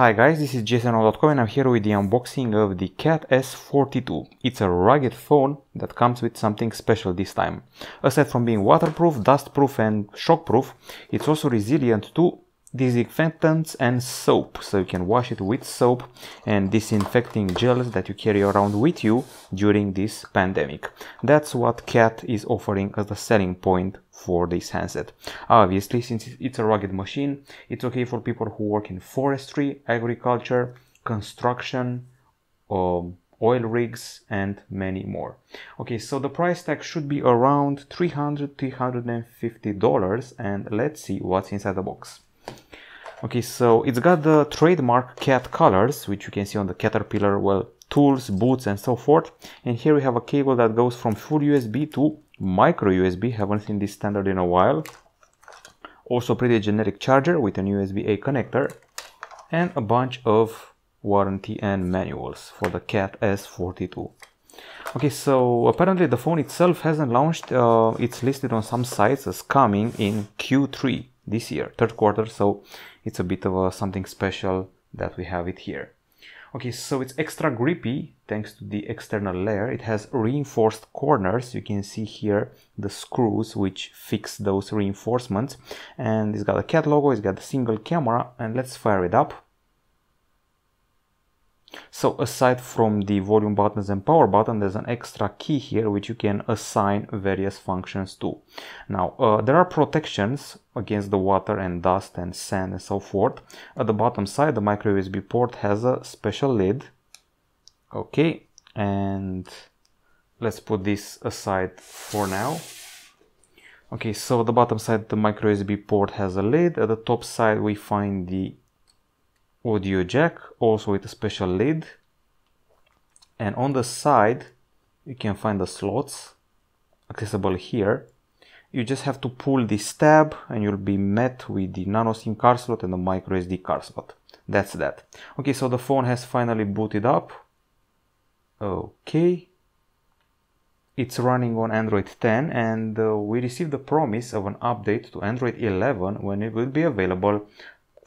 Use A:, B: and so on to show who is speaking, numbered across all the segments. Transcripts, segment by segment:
A: Hi guys, this is com, and I'm here with the unboxing of the Cat S42. It's a rugged phone that comes with something special this time. Aside from being waterproof, dustproof and shockproof, it's also resilient to disinfectants and soap so you can wash it with soap and disinfecting gels that you carry around with you during this pandemic that's what cat is offering as the selling point for this handset obviously since it's a rugged machine it's okay for people who work in forestry agriculture construction um, oil rigs and many more okay so the price tag should be around 300 350 dollars and let's see what's inside the box Okay, so it's got the trademark cat colors, which you can see on the Caterpillar, well, tools, boots and so forth. And here we have a cable that goes from full USB to micro USB, haven't seen this standard in a while. Also pretty generic charger with an USB-A connector and a bunch of warranty and manuals for the CAT S42. Okay, so apparently the phone itself hasn't launched, uh, it's listed on some sites as coming in Q3 this year, third quarter. So it's a bit of a, something special that we have it here. Okay, so it's extra grippy thanks to the external layer. It has reinforced corners. You can see here the screws which fix those reinforcements. And it's got a cat logo, it's got a single camera, and let's fire it up. So aside from the volume buttons and power button, there's an extra key here which you can assign various functions to. Now, uh, there are protections against the water and dust and sand and so forth. At the bottom side, the micro USB port has a special lid. Okay, and let's put this aside for now. Okay, so the bottom side, the micro USB port has a lid. At the top side, we find the audio jack also with a special lid and on the side you can find the slots accessible here you just have to pull this tab and you'll be met with the nano sim card slot and the micro sd card slot that's that okay so the phone has finally booted up okay it's running on android 10 and uh, we received the promise of an update to android 11 when it will be available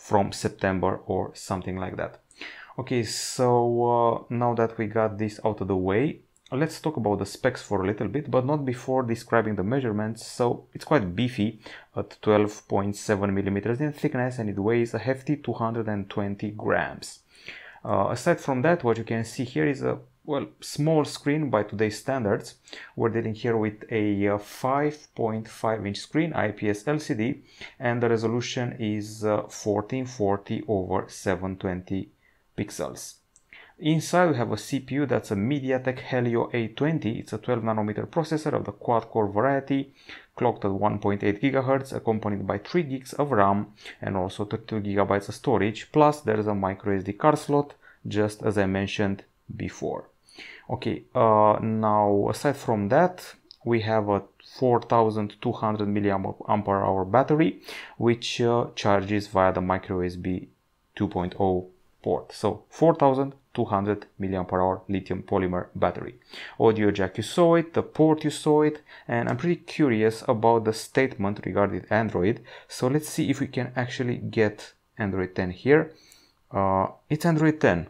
A: from September or something like that. Okay, so uh, now that we got this out of the way, let's talk about the specs for a little bit, but not before describing the measurements. So it's quite beefy at 12.7 millimeters in thickness and it weighs a hefty 220 grams. Uh, aside from that, what you can see here is a well, small screen by today's standards. We're dealing here with a 5.5 uh, inch screen IPS LCD and the resolution is 1440 uh, over 720 pixels. Inside we have a CPU that's a MediaTek Helio A20. It's a 12 nanometer processor of the quad core variety, clocked at 1.8 GHz, accompanied by 3 gigs of RAM and also 32 gigabytes of storage. Plus there is a micro SD card slot, just as I mentioned before. Okay, uh, now aside from that, we have a 4200 milliampere hour battery, which uh, charges via the micro USB 2.0 port. So 4200 milliampere hour lithium polymer battery. Audio jack you saw it, the port you saw it, and I'm pretty curious about the statement regarding Android. So let's see if we can actually get Android 10 here. Uh, it's Android 10,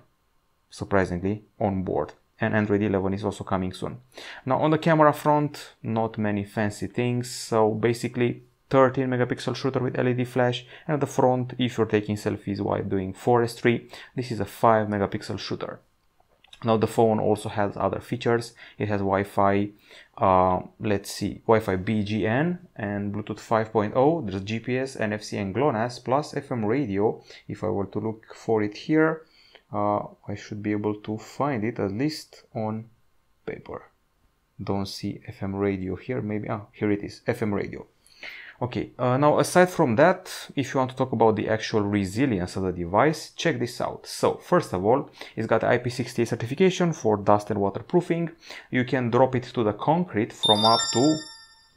A: surprisingly, on board and Android 11 is also coming soon. Now on the camera front, not many fancy things, so basically 13 megapixel shooter with LED flash and at the front if you're taking selfies while doing forestry, this is a 5 megapixel shooter. Now the phone also has other features. It has Wi-Fi, uh, let's see, Wi-Fi BGN and Bluetooth 5.0. There's GPS, NFC and GLONASS plus FM radio. If I were to look for it here, uh, I should be able to find it at least on paper don't see FM radio here maybe ah here it is FM radio okay uh, now aside from that if you want to talk about the actual resilience of the device check this out so first of all it's got IP68 certification for dust and waterproofing you can drop it to the concrete from up to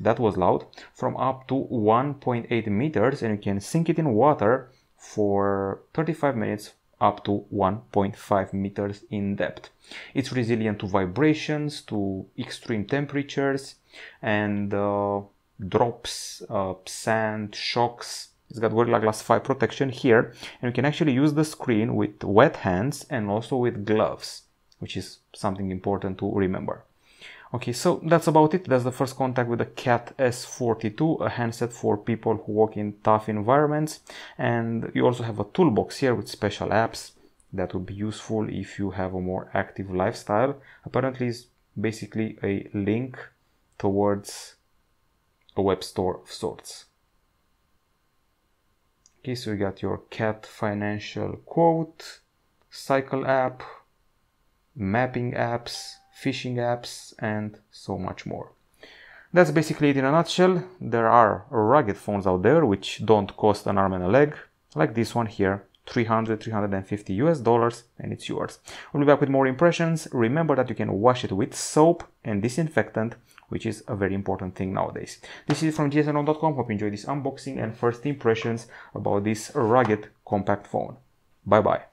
A: that was loud from up to 1.8 meters and you can sink it in water for 35 minutes up to 1.5 meters in depth. It's resilient to vibrations, to extreme temperatures and uh, drops, uh, sand, shocks. It's got Gorilla Glass 5 protection here and you can actually use the screen with wet hands and also with gloves, which is something important to remember. Okay, so that's about it. That's the first contact with the CAT S42, a handset for people who work in tough environments. And you also have a toolbox here with special apps that would be useful if you have a more active lifestyle. Apparently, it's basically a link towards a web store of sorts. Okay, so you got your CAT financial quote, cycle app, mapping apps, phishing apps, and so much more. That's basically it in a nutshell. There are rugged phones out there which don't cost an arm and a leg, like this one here 300 350 US dollars and it's yours. We'll be back with more impressions. Remember that you can wash it with soap and disinfectant, which is a very important thing nowadays. This is from gsnon.com. Hope you enjoyed this unboxing and first impressions about this rugged compact phone. Bye bye.